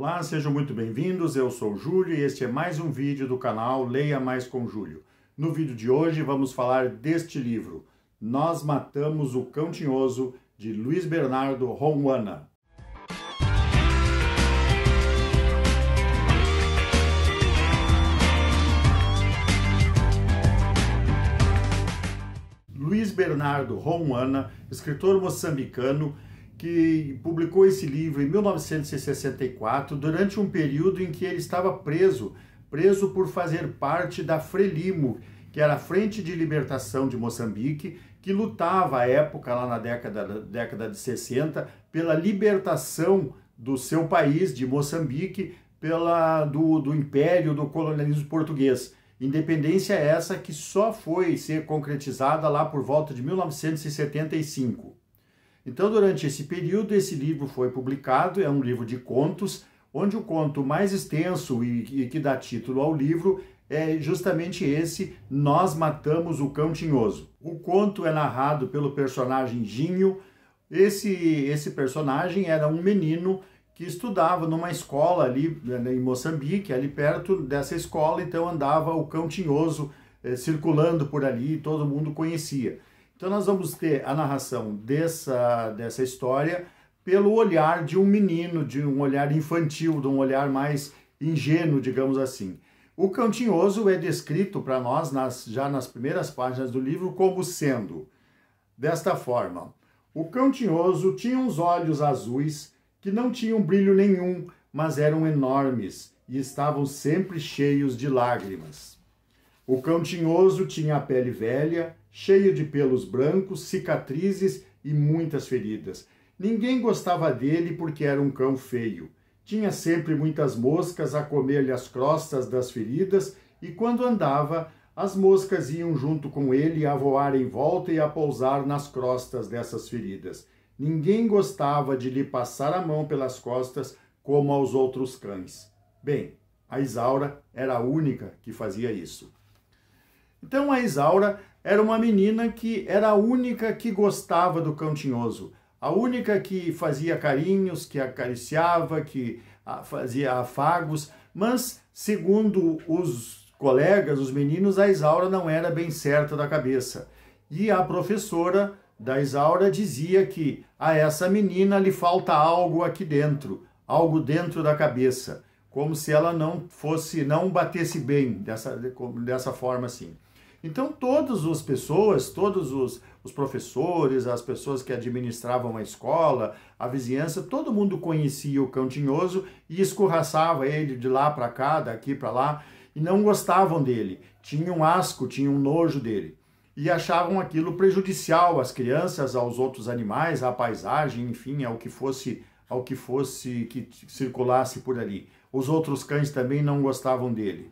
Olá, sejam muito bem-vindos. Eu sou Júlio e este é mais um vídeo do canal Leia Mais com Júlio. No vídeo de hoje vamos falar deste livro, Nós Matamos o Cão Tinhoso, de Luiz Bernardo Ronwana. Luiz Bernardo Ronwana, escritor moçambicano, que publicou esse livro em 1964, durante um período em que ele estava preso, preso por fazer parte da Frelimo, que era a Frente de Libertação de Moçambique, que lutava à época, lá na década, década de 60, pela libertação do seu país, de Moçambique, pela, do, do império do colonialismo português. Independência essa que só foi ser concretizada lá por volta de 1975. Então, durante esse período, esse livro foi publicado, é um livro de contos, onde o conto mais extenso e, e que dá título ao livro é justamente esse Nós Matamos o Cão Tinhoso. O conto é narrado pelo personagem Ginho. Esse, esse personagem era um menino que estudava numa escola ali né, né, em Moçambique, ali perto dessa escola, então andava o cão tinhoso eh, circulando por ali, todo mundo conhecia. Então nós vamos ter a narração dessa, dessa história pelo olhar de um menino, de um olhar infantil, de um olhar mais ingênuo, digamos assim. O cão tinhoso é descrito para nós, nas, já nas primeiras páginas do livro, como sendo desta forma: O cão tinhoso tinha uns olhos azuis que não tinham brilho nenhum, mas eram enormes e estavam sempre cheios de lágrimas. O cão tinhoso tinha a pele velha, cheio de pelos brancos, cicatrizes e muitas feridas. Ninguém gostava dele porque era um cão feio. Tinha sempre muitas moscas a comer-lhe as crostas das feridas e quando andava, as moscas iam junto com ele a voar em volta e a pousar nas crostas dessas feridas. Ninguém gostava de lhe passar a mão pelas costas como aos outros cães. Bem, a Isaura era a única que fazia isso. Então a Isaura era uma menina que era a única que gostava do cão tinhoso, a única que fazia carinhos, que acariciava, que ah, fazia afagos, mas segundo os colegas, os meninos, a Isaura não era bem certa da cabeça. E a professora da Isaura dizia que a essa menina lhe falta algo aqui dentro, algo dentro da cabeça, como se ela não fosse, não batesse bem dessa, dessa forma assim. Então, todas as pessoas, todos os, os professores, as pessoas que administravam a escola, a vizinhança, todo mundo conhecia o cão tinhoso e escorraçava ele de lá para cá, daqui para lá, e não gostavam dele. Tinham um asco, tinham um nojo dele. E achavam aquilo prejudicial às crianças, aos outros animais, à paisagem, enfim, ao que fosse, ao que fosse que circulasse por ali. Os outros cães também não gostavam dele.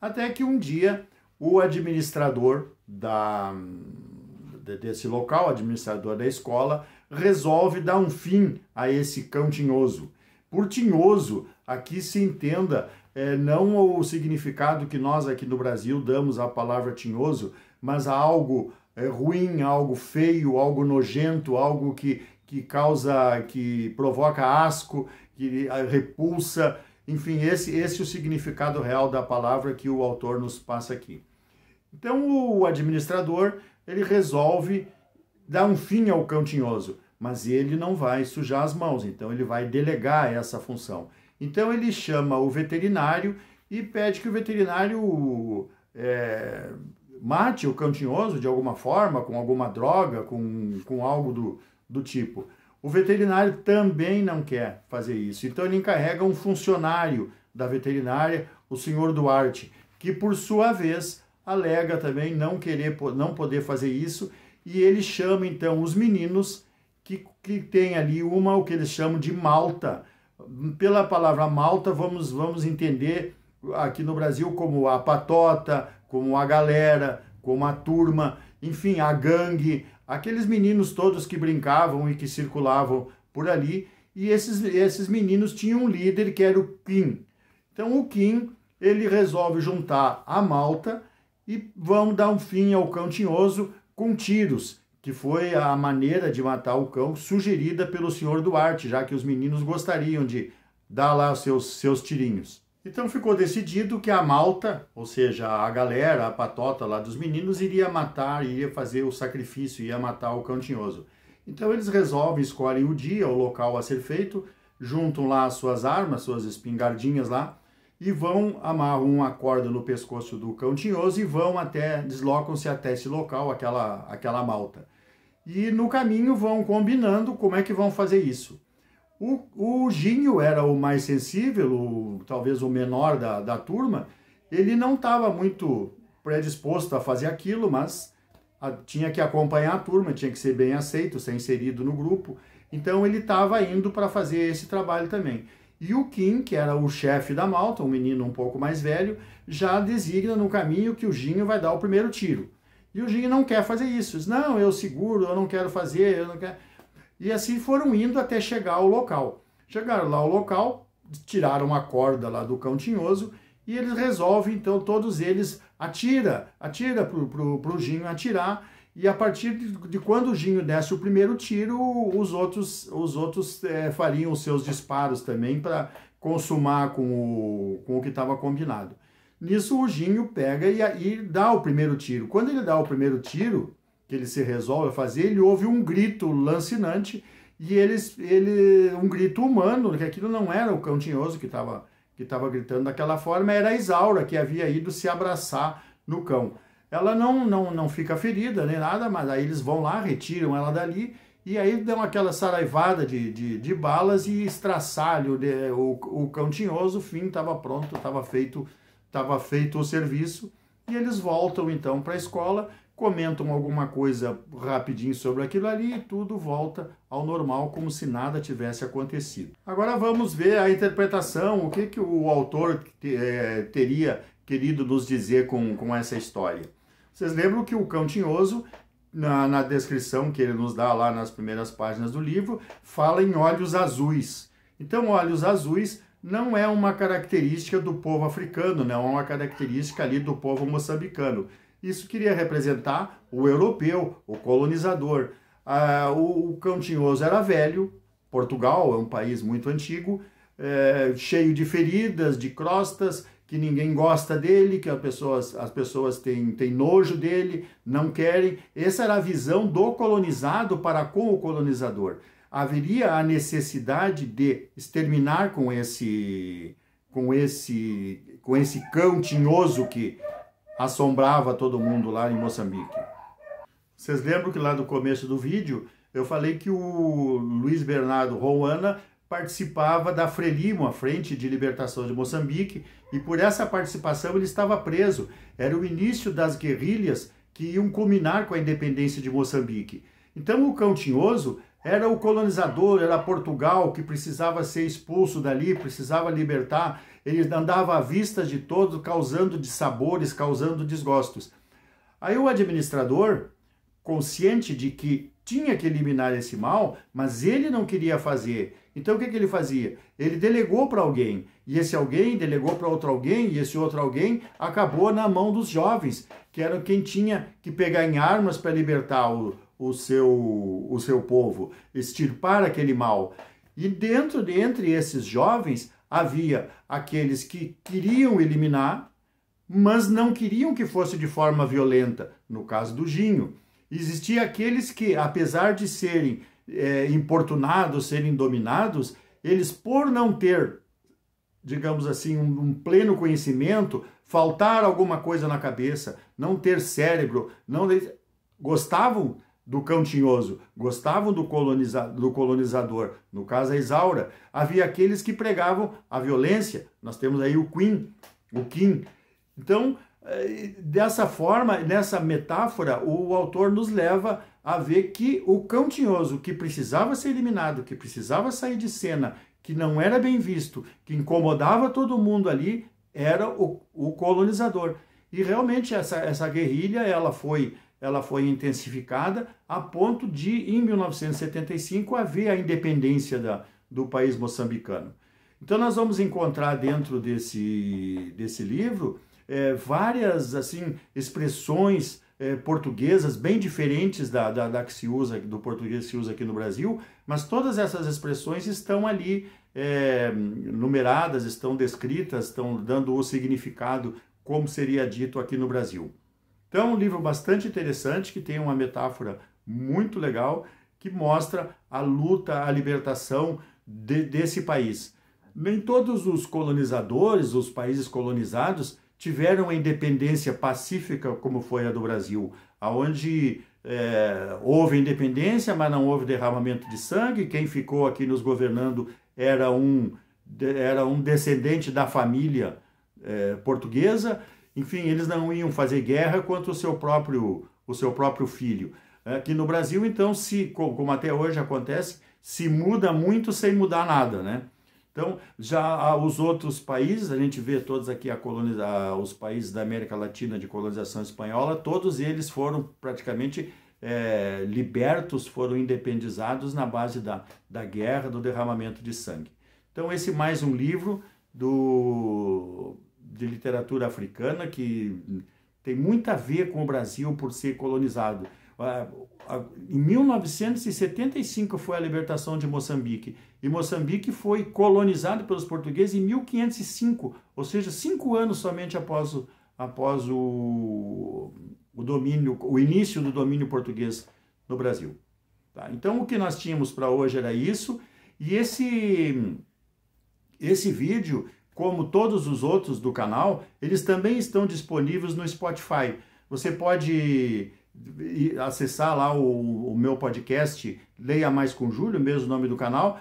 Até que um dia o administrador da, desse local, administrador da escola, resolve dar um fim a esse cão tinhoso. Por tinhoso, aqui se entenda é, não o significado que nós aqui no Brasil damos à palavra tinhoso, mas a algo é, ruim, algo feio, algo nojento, algo que, que causa, que provoca asco, que repulsa enfim, esse, esse é o significado real da palavra que o autor nos passa aqui. Então, o administrador, ele resolve dar um fim ao cão tinhoso, mas ele não vai sujar as mãos, então ele vai delegar essa função. Então, ele chama o veterinário e pede que o veterinário é, mate o cão tinhoso de alguma forma, com alguma droga, com, com algo do, do tipo. O veterinário também não quer fazer isso. Então ele encarrega um funcionário da veterinária, o senhor Duarte, que por sua vez alega também não querer não poder fazer isso, e ele chama então os meninos que, que tem ali uma o que eles chamam de malta. Pela palavra malta, vamos vamos entender aqui no Brasil como a patota, como a galera, como a turma, enfim, a gangue, aqueles meninos todos que brincavam e que circulavam por ali, e esses, esses meninos tinham um líder que era o Kim. Então o Kim, ele resolve juntar a malta e vão dar um fim ao cão tinhoso com tiros, que foi a maneira de matar o cão sugerida pelo senhor Duarte, já que os meninos gostariam de dar lá seus, seus tirinhos. Então ficou decidido que a malta, ou seja, a galera, a patota lá dos meninos, iria matar, iria fazer o sacrifício, ia matar o cão tinhoso. Então eles resolvem, escolhem o dia, o local a ser feito, juntam lá as suas armas, suas espingardinhas lá, e vão, amarram uma corda no pescoço do cão tinhoso e vão até, deslocam-se até esse local, aquela, aquela malta. E no caminho vão combinando como é que vão fazer isso. O, o Ginho era o mais sensível, o, talvez o menor da, da turma, ele não estava muito predisposto a fazer aquilo, mas a, tinha que acompanhar a turma, tinha que ser bem aceito, ser inserido no grupo. Então ele estava indo para fazer esse trabalho também. E o Kim, que era o chefe da malta, um menino um pouco mais velho, já designa no caminho que o Ginho vai dar o primeiro tiro. E o Ginho não quer fazer isso. Diz, não, eu seguro, eu não quero fazer, eu não quero. E assim foram indo até chegar ao local. Chegaram lá ao local, tiraram uma corda lá do cão tinhoso e eles resolvem, então, todos eles atira, atira pro, pro, pro Ginho atirar. E a partir de, de quando o Ginho desse o primeiro tiro, os outros, os outros é, fariam os seus disparos também para consumar com o, com o que estava combinado. Nisso o Ginho pega e, e dá o primeiro tiro. Quando ele dá o primeiro tiro, que ele se resolve a fazer, ele ouve um grito lancinante e eles, ele, um grito humano, que aquilo não era o cão tinhoso que estava que tava gritando daquela forma, era a Isaura, que havia ido se abraçar no cão. Ela não, não, não fica ferida nem nada, mas aí eles vão lá, retiram ela dali e aí dão aquela saraivada de, de, de balas e estraçalho de, o, o cão tinhoso, fim estava pronto, estava feito, tava feito o serviço. E eles voltam então para a escola comentam alguma coisa rapidinho sobre aquilo ali e tudo volta ao normal, como se nada tivesse acontecido. Agora vamos ver a interpretação, o que, que o autor é, teria querido nos dizer com, com essa história. Vocês lembram que o cão tinhoso, na, na descrição que ele nos dá lá nas primeiras páginas do livro, fala em olhos azuis. Então, olhos azuis não é uma característica do povo africano, não é uma característica ali do povo moçambicano. Isso queria representar o europeu, o colonizador. Ah, o, o cão tinhoso era velho, Portugal é um país muito antigo, é, cheio de feridas, de crostas, que ninguém gosta dele, que as pessoas, as pessoas têm, têm nojo dele, não querem. Essa era a visão do colonizado para com o colonizador. Haveria a necessidade de exterminar com esse, com esse, com esse cão tinhoso que, assombrava todo mundo lá em Moçambique. Vocês lembram que lá no começo do vídeo eu falei que o Luiz Bernardo Roana participava da Frelimo, a Frente de Libertação de Moçambique, e por essa participação ele estava preso. Era o início das guerrilhas que iam culminar com a independência de Moçambique. Então o Cão Tinhoso era o colonizador, era Portugal que precisava ser expulso dali, precisava libertar ele andava à vista de todos, causando dissabores, causando desgostos. Aí o administrador, consciente de que tinha que eliminar esse mal, mas ele não queria fazer. Então o que, que ele fazia? Ele delegou para alguém, e esse alguém delegou para outro alguém, e esse outro alguém acabou na mão dos jovens, que eram quem tinha que pegar em armas para libertar o, o, seu, o seu povo, extirpar aquele mal. E dentro de entre esses jovens havia aqueles que queriam eliminar, mas não queriam que fosse de forma violenta, no caso do Ginho. Existia aqueles que, apesar de serem é, importunados, serem dominados, eles, por não ter, digamos assim, um, um pleno conhecimento, faltar alguma coisa na cabeça, não ter cérebro, não gostavam do cão tinhoso gostavam do, coloniza do colonizador, no caso a Isaura, havia aqueles que pregavam a violência. Nós temos aí o Queen, o Kim. Então, eh, dessa forma, nessa metáfora, o autor nos leva a ver que o cão tinhoso que precisava ser eliminado, que precisava sair de cena, que não era bem visto, que incomodava todo mundo ali, era o, o colonizador. E realmente essa, essa guerrilha ela foi ela foi intensificada a ponto de, em 1975, haver a independência da, do país moçambicano. Então nós vamos encontrar dentro desse, desse livro é, várias assim expressões é, portuguesas bem diferentes da, da, da, que se usa do português que se usa aqui no Brasil, mas todas essas expressões estão ali é, numeradas, estão descritas, estão dando o significado como seria dito aqui no Brasil. Então, é um livro bastante interessante que tem uma metáfora muito legal que mostra a luta, a libertação de, desse país. Nem todos os colonizadores, os países colonizados, tiveram a independência pacífica como foi a do Brasil, aonde é, houve independência, mas não houve derramamento de sangue. Quem ficou aqui nos governando era um, era um descendente da família é, portuguesa. Enfim, eles não iam fazer guerra contra o seu próprio, o seu próprio filho. Aqui no Brasil, então, se, como até hoje acontece, se muda muito sem mudar nada, né? Então, já os outros países, a gente vê todos aqui a coloniza, os países da América Latina de colonização espanhola, todos eles foram praticamente é, libertos, foram independizados na base da, da guerra, do derramamento de sangue. Então, esse mais um livro do de literatura africana que tem muito a ver com o Brasil por ser colonizado. Em 1975 foi a libertação de Moçambique e Moçambique foi colonizado pelos portugueses em 1505, ou seja, cinco anos somente após o, após o, o domínio, o início do domínio português no Brasil. Tá? Então o que nós tínhamos para hoje era isso e esse esse vídeo como todos os outros do canal, eles também estão disponíveis no Spotify. Você pode acessar lá o, o meu podcast Leia Mais com Júlio, mesmo nome do canal,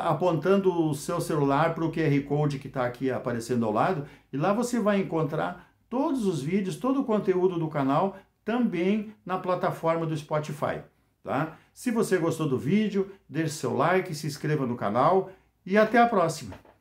apontando o seu celular para o QR Code que está aqui aparecendo ao lado, e lá você vai encontrar todos os vídeos, todo o conteúdo do canal também na plataforma do Spotify. Tá? Se você gostou do vídeo, deixe seu like, se inscreva no canal e até a próxima!